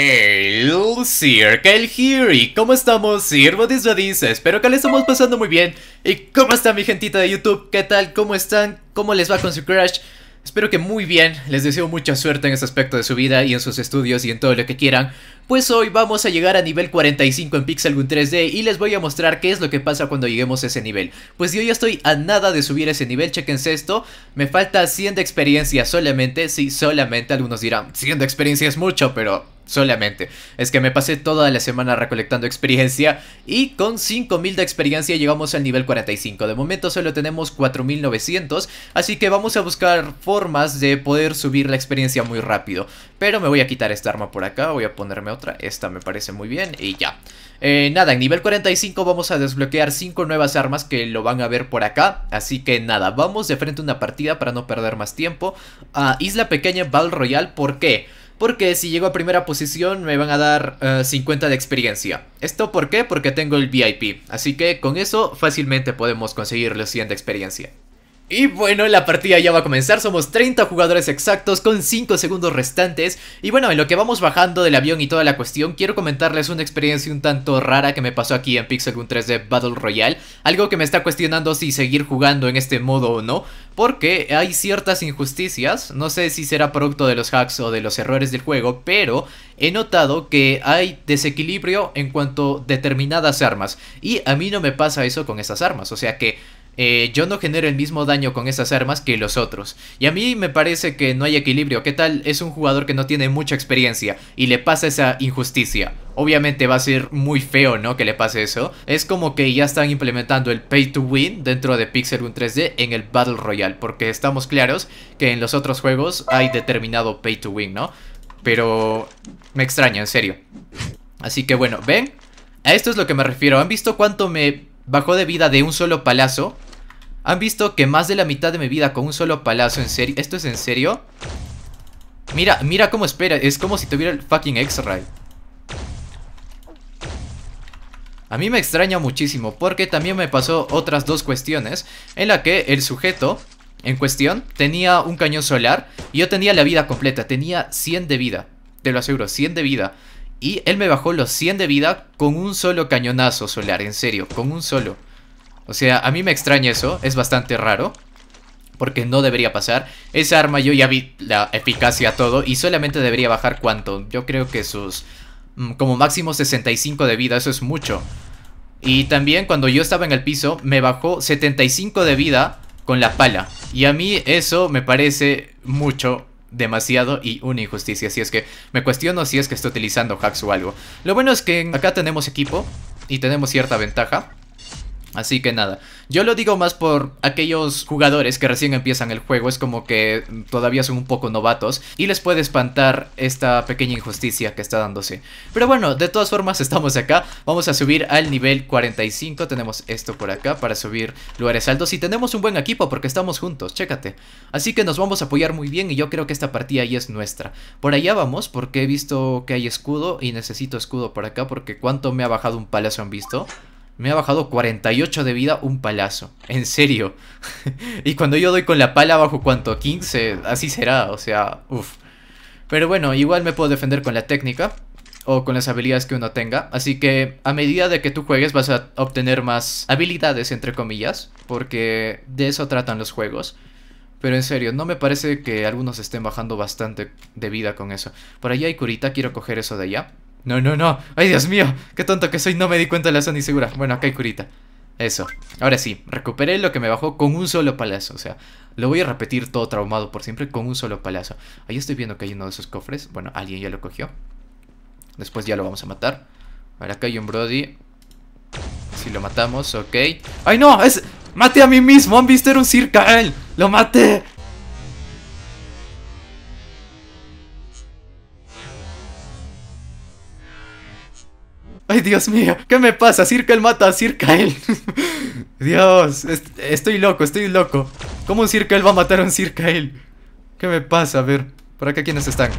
Hey Circle Here, ¿cómo estamos? Sirvo dice, espero que le estamos pasando muy bien. ¿Y cómo está mi gentita de YouTube? ¿Qué tal? ¿Cómo están? ¿Cómo les va con su crush? Espero que muy bien, les deseo mucha suerte en ese aspecto de su vida y en sus estudios y en todo lo que quieran. Pues hoy vamos a llegar a nivel 45 en Pixel Gun 3D y les voy a mostrar qué es lo que pasa cuando lleguemos a ese nivel. Pues yo ya estoy a nada de subir ese nivel, chequense esto. Me falta 100 de experiencia solamente, sí, solamente algunos dirán, 100 de experiencia es mucho, pero solamente. Es que me pasé toda la semana recolectando experiencia y con 5000 de experiencia llegamos al nivel 45. De momento solo tenemos 4900, así que vamos a buscar formas de poder subir la experiencia muy rápido. Pero me voy a quitar esta arma por acá, voy a ponerme otra, esta me parece muy bien y ya. Eh, nada, en nivel 45 vamos a desbloquear 5 nuevas armas que lo van a ver por acá. Así que nada, vamos de frente a una partida para no perder más tiempo. A Isla Pequeña Val Royal, ¿por qué? porque si llego a primera posición me van a dar 50 eh, de experiencia. ¿Esto por qué? Porque tengo el VIP, así que con eso fácilmente podemos conseguir los 100 de experiencia. Y bueno, la partida ya va a comenzar, somos 30 jugadores exactos con 5 segundos restantes Y bueno, en lo que vamos bajando del avión y toda la cuestión Quiero comentarles una experiencia un tanto rara que me pasó aquí en Pixel Gun 3D Battle Royale Algo que me está cuestionando si seguir jugando en este modo o no Porque hay ciertas injusticias, no sé si será producto de los hacks o de los errores del juego Pero he notado que hay desequilibrio en cuanto a determinadas armas Y a mí no me pasa eso con esas armas, o sea que eh, yo no genero el mismo daño con esas armas que los otros. Y a mí me parece que no hay equilibrio. ¿Qué tal? Es un jugador que no tiene mucha experiencia y le pasa esa injusticia. Obviamente va a ser muy feo, ¿no? Que le pase eso. Es como que ya están implementando el pay to win dentro de Pixel 1 3D en el Battle Royale. Porque estamos claros que en los otros juegos hay determinado pay to win, ¿no? Pero me extraña, en serio. Así que bueno, ¿ven? A esto es lo que me refiero. ¿Han visto cuánto me bajó de vida de un solo palazo? ¿Han visto que más de la mitad de mi vida con un solo palazo? ¿En serio? ¿Esto es en serio? Mira, mira cómo espera. Es como si tuviera el fucking X-Ray. A mí me extraña muchísimo porque también me pasó otras dos cuestiones en la que el sujeto en cuestión tenía un cañón solar y yo tenía la vida completa, tenía 100 de vida, te lo aseguro, 100 de vida. Y él me bajó los 100 de vida con un solo cañonazo solar, en serio, con un solo. O sea, a mí me extraña eso, es bastante raro. Porque no debería pasar. Esa arma yo ya vi la eficacia todo y solamente debería bajar cuánto. Yo creo que sus... Mm, como máximo 65 de vida, eso es mucho. Y también cuando yo estaba en el piso, me bajó 75 de vida con la pala. Y a mí eso me parece mucho, demasiado y una injusticia. Así es que me cuestiono si es que estoy utilizando hacks o algo. Lo bueno es que acá tenemos equipo y tenemos cierta ventaja. Así que nada, yo lo digo más por aquellos jugadores que recién empiezan el juego, es como que todavía son un poco novatos y les puede espantar esta pequeña injusticia que está dándose. Pero bueno, de todas formas estamos acá, vamos a subir al nivel 45, tenemos esto por acá para subir lugares altos y tenemos un buen equipo porque estamos juntos, chécate. Así que nos vamos a apoyar muy bien y yo creo que esta partida ahí es nuestra. Por allá vamos porque he visto que hay escudo y necesito escudo por acá porque cuánto me ha bajado un palacio han visto. Me ha bajado 48 de vida un palazo. En serio. y cuando yo doy con la pala bajo cuanto 15, así será. O sea, uff. Pero bueno, igual me puedo defender con la técnica o con las habilidades que uno tenga. Así que a medida de que tú juegues vas a obtener más habilidades, entre comillas, porque de eso tratan los juegos. Pero en serio, no me parece que algunos estén bajando bastante de vida con eso. Por allá hay curita, quiero coger eso de allá. No, no, no. ¡Ay, Dios mío! ¡Qué tonto que soy! No me di cuenta de la zona insegura. Bueno, acá hay curita. Eso. Ahora sí, recuperé lo que me bajó con un solo palazo. O sea, lo voy a repetir todo traumado por siempre con un solo palazo. Ahí estoy viendo que hay uno de esos cofres. Bueno, alguien ya lo cogió. Después ya lo vamos a matar. Ahora acá hay un Brody. Si lo matamos, ok. ¡Ay, no! ¡Es... ¡Mate a mí mismo! ¡Han visto! ¡Era un circa! ¡Él! ¡Lo maté! Ay, Dios mío, ¿qué me pasa? Circa el mata a Circa él. Dios, estoy loco, estoy loco. ¿Cómo un Circa él va a matar a un Circa él? ¿Qué me pasa? A ver, ¿por acá quiénes están?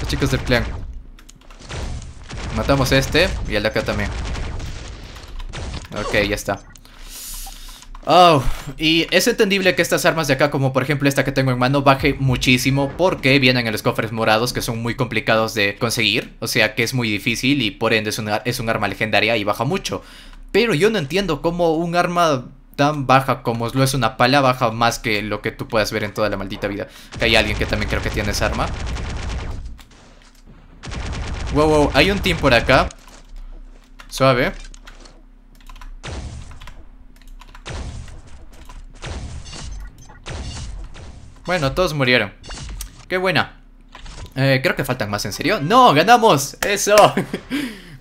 Los chicos del clan. Matamos a este y al de acá también. Ok, ya está. Oh, y es entendible que estas armas de acá, como por ejemplo esta que tengo en mano, baje muchísimo porque vienen en los cofres morados que son muy complicados de conseguir, o sea que es muy difícil y por ende es, una, es un arma legendaria y baja mucho. Pero yo no entiendo cómo un arma tan baja como lo es una pala baja más que lo que tú puedas ver en toda la maldita vida. Que hay alguien que también creo que tiene esa arma. Wow, wow, hay un team por acá. Suave. Bueno, todos murieron. Qué buena. Eh, creo que faltan más, ¿en serio? ¡No! ¡Ganamos! ¡Eso!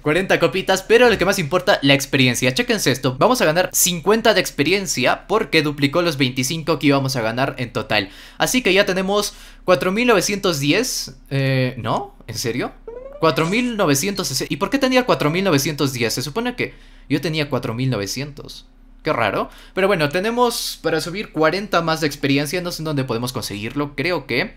40 copitas, pero lo que más importa, la experiencia. Chequense esto, vamos a ganar 50 de experiencia porque duplicó los 25 que íbamos a ganar en total. Así que ya tenemos 4910, eh, ¿no? ¿En serio? 4960. ¿Y por qué tenía 4910? Se supone que yo tenía 4900. Qué raro. Pero bueno, tenemos para subir 40 más de experiencia. No sé en dónde podemos conseguirlo. Creo que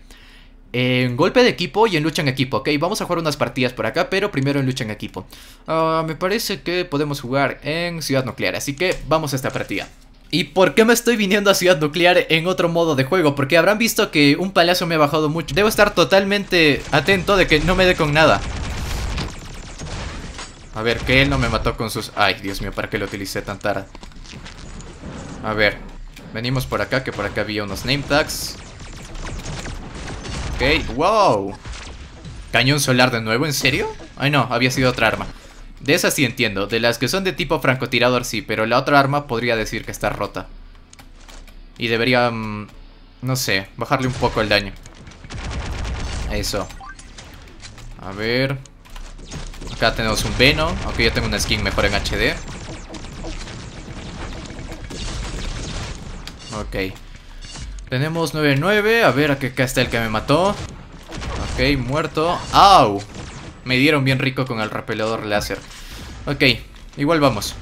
en golpe de equipo y en lucha en equipo. Ok, vamos a jugar unas partidas por acá, pero primero en lucha en equipo. Ah, me parece que podemos jugar en Ciudad Nuclear, así que vamos a esta partida. ¿Y por qué me estoy viniendo a Ciudad Nuclear en otro modo de juego? Porque habrán visto que un palacio me ha bajado mucho. Debo estar totalmente atento de que no me dé con nada. A ver, que él no me mató con sus... Ay, Dios mío, ¿para qué lo utilicé tan tarde? A ver. Venimos por acá, que por acá había unos name tags. Ok, wow. Cañón solar de nuevo, ¿en serio? Ay no, había sido otra arma. De esas sí entiendo, de las que son de tipo francotirador sí, pero la otra arma podría decir que está rota. Y debería, mm, no sé, bajarle un poco el daño. Eso. A ver. Acá tenemos un Veno, aunque yo tengo una skin mejor en HD. Ok. Tenemos 9-9. A ver, acá está el que me mató. Ok, muerto. ¡Au! Me dieron bien rico con el repelador láser. Ok, igual vamos.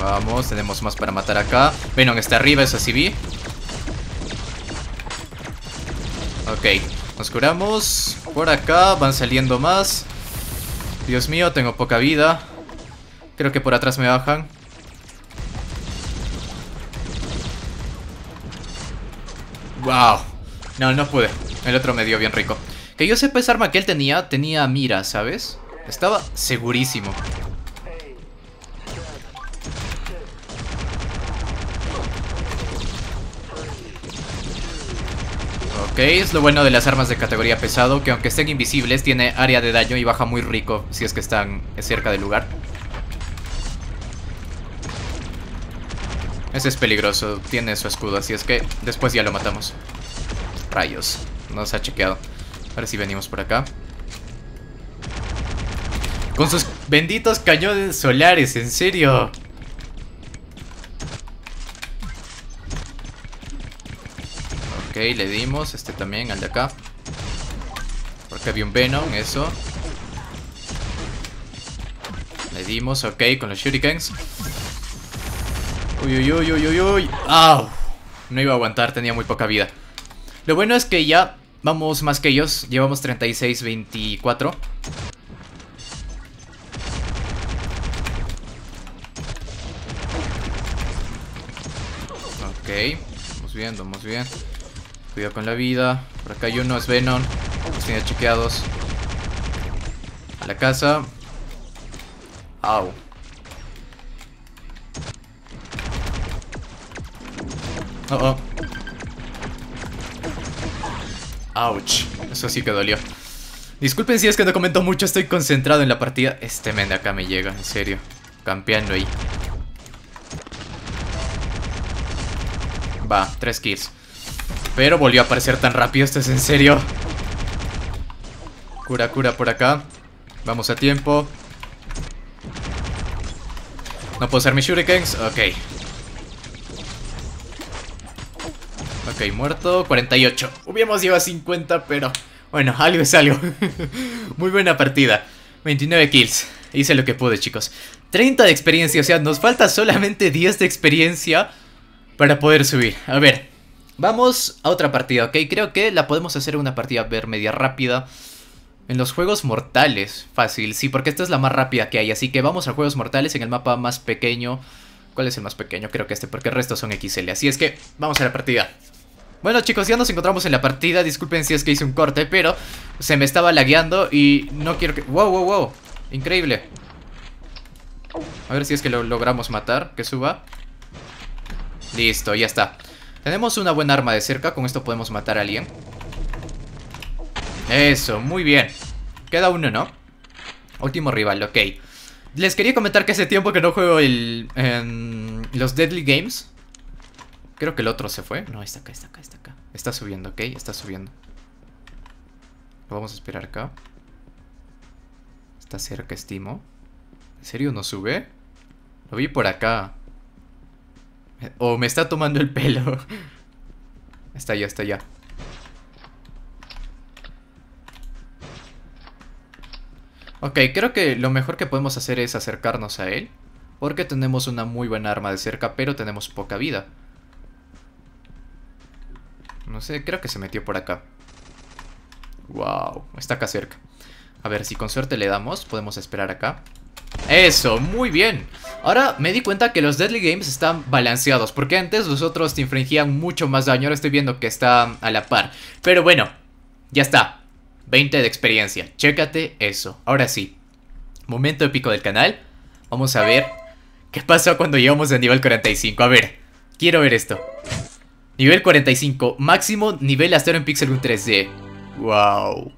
Vamos, tenemos más para matar acá. Venon está arriba, eso sí vi. Ok, nos curamos. Por acá van saliendo más. Dios mío, tengo poca vida. Creo que por atrás me bajan. ¡Wow! No, no pude. El otro me dio bien rico. Que yo sepa esa arma que él tenía, tenía mira, ¿sabes? Estaba segurísimo. Ok, es lo bueno de las armas de categoría pesado, que aunque estén invisibles, tiene área de daño y baja muy rico si es que están cerca del lugar. Ese es peligroso, tiene su escudo, así es que después ya lo matamos. Rayos, no se ha chequeado. A ver si venimos por acá. Con sus benditos cañones solares, en serio. Ok, le dimos. Este también, al de acá. Porque había un Venom, eso. Le dimos, ok, con los shurikens. Uy, uy, uy, uy, uy, uy. Ah, no iba a aguantar, tenía muy poca vida. Lo bueno es que ya vamos más que ellos. Llevamos 36, 24. Ok, vamos bien, vamos bien. Cuidado con la vida. Por acá hay uno, es Venom. Los tenía chequeados. A la casa. Au. Oh, oh. Ouch. Eso sí que dolió. Disculpen si es que no comento mucho, estoy concentrado en la partida. Este men de acá me llega, en serio. Campeando ahí. Va, tres kills. Pero volvió a aparecer tan rápido, ¿esto es en serio? Cura, cura por acá Vamos a tiempo No puedo usar mis shurikens Ok Ok, muerto 48 Hubiéramos llevado 50, pero Bueno, algo es algo Muy buena partida 29 kills Hice lo que pude, chicos 30 de experiencia, o sea, nos falta solamente 10 de experiencia Para poder subir A ver Vamos a otra partida, ¿ok? Creo que la podemos hacer una partida ver media rápida. En los Juegos Mortales, fácil, sí, porque esta es la más rápida que hay. Así que vamos a Juegos Mortales en el mapa más pequeño. ¿Cuál es el más pequeño? Creo que este, porque el resto son XL. Así es que vamos a la partida. Bueno chicos, ya nos encontramos en la partida. Disculpen si es que hice un corte, pero se me estaba lagueando y no quiero que... ¡Wow, wow, wow! Increíble. A ver si es que lo logramos matar, que suba. Listo, ya está. Tenemos una buena arma de cerca, con esto podemos matar a alguien. Eso, muy bien. Queda uno, ¿no? Último rival, ok. Les quería comentar que hace tiempo que no juego el, em, los Deadly Games. Creo que el otro se fue. No, está acá, está acá, está acá. Está subiendo, ok, está subiendo. Lo vamos a esperar acá. Está cerca, estimo. ¿En serio no sube? Lo vi por acá. O me está tomando el pelo. Está ya, está allá. Ok, creo que lo mejor que podemos hacer es acercarnos a él. Porque tenemos una muy buena arma de cerca, pero tenemos poca vida. No sé, creo que se metió por acá. Wow, está acá cerca. A ver, si con suerte le damos, podemos esperar acá. Eso, muy bien. Ahora me di cuenta que los Deadly Games están balanceados, porque antes los otros te infringían mucho más daño, ahora estoy viendo que están a la par. Pero bueno, ya está. 20 de experiencia, chécate eso. Ahora sí, momento épico del canal. Vamos a ver qué pasó cuando llegamos al nivel 45. A ver, quiero ver esto. Nivel 45, máximo nivel 0 en Pixel 3D. Wow.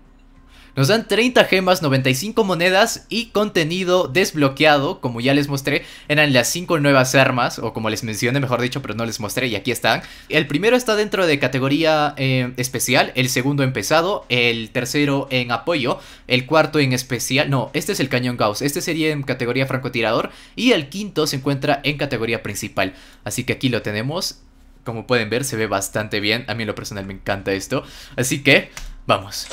Nos dan 30 gemas, 95 monedas y contenido desbloqueado, como ya les mostré, eran las 5 nuevas armas, o como les mencioné, mejor dicho, pero no les mostré y aquí están. El primero está dentro de categoría eh, especial, el segundo en pesado, el tercero en apoyo, el cuarto en especial, no, este es el cañón Gauss, este sería en categoría francotirador y el quinto se encuentra en categoría principal. Así que aquí lo tenemos, como pueden ver se ve bastante bien, a mí lo personal me encanta esto, así que vamos.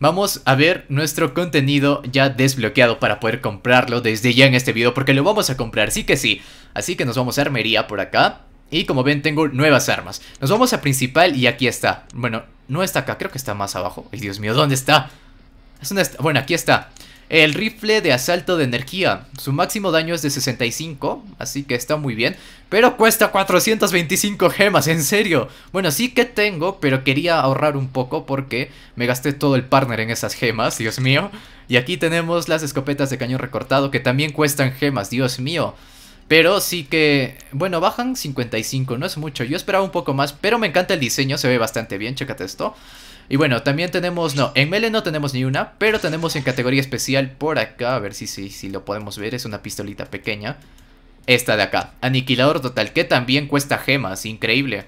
Vamos a ver nuestro contenido ya desbloqueado para poder comprarlo desde ya en este video porque lo vamos a comprar, sí que sí. Así que nos vamos a armería por acá. Y como ven tengo nuevas armas. Nos vamos a principal y aquí está. Bueno, no está acá, creo que está más abajo. el Dios mío, ¿dónde está? Es una... Bueno, aquí está. El rifle de asalto de energía. Su máximo daño es de 65, así que está muy bien. Pero cuesta 425 gemas, en serio. Bueno, sí que tengo, pero quería ahorrar un poco porque me gasté todo el partner en esas gemas, Dios mío. Y aquí tenemos las escopetas de cañón recortado que también cuestan gemas, Dios mío. Pero sí que, bueno, bajan 55, no es mucho. Yo esperaba un poco más, pero me encanta el diseño, se ve bastante bien, chécate esto. Y bueno, también tenemos, no, en Mele no tenemos ni una, pero tenemos en categoría especial por acá, a ver si, si, lo podemos ver, es una pistolita pequeña. Esta de acá, aniquilador total, que también cuesta gemas, increíble.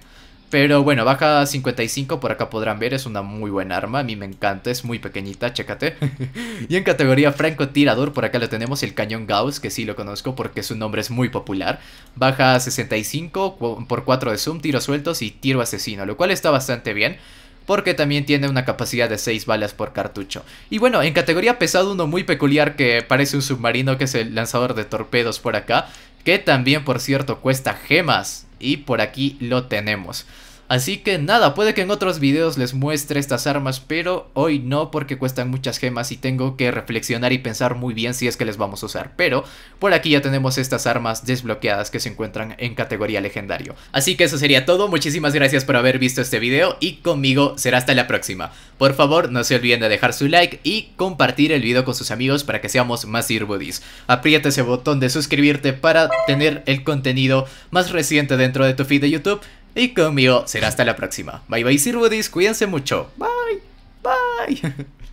Pero bueno, baja 55, por acá podrán ver, es una muy buena arma, a mí me encanta, es muy pequeñita, chécate. y en categoría francotirador, por acá lo tenemos, el cañón Gauss, que sí lo conozco porque su nombre es muy popular. Baja 65 por 4 de zoom, tiro sueltos y tiro asesino, lo cual está bastante bien porque también tiene una capacidad de 6 balas por cartucho. Y bueno, en categoría pesado uno muy peculiar que parece un submarino que es el lanzador de torpedos por acá, que también por cierto cuesta gemas y por aquí lo tenemos. Así que nada, puede que en otros videos les muestre estas armas, pero hoy no porque cuestan muchas gemas y tengo que reflexionar y pensar muy bien si es que les vamos a usar. Pero por aquí ya tenemos estas armas desbloqueadas que se encuentran en categoría legendario. Así que eso sería todo, muchísimas gracias por haber visto este video y conmigo será hasta la próxima. Por favor, no se olviden de dejar su like y compartir el video con sus amigos para que seamos más buddies Apriete ese botón de suscribirte para tener el contenido más reciente dentro de tu feed de YouTube y conmigo será hasta la próxima. Bye bye, Sirvodis. Cuídense mucho. Bye. Bye.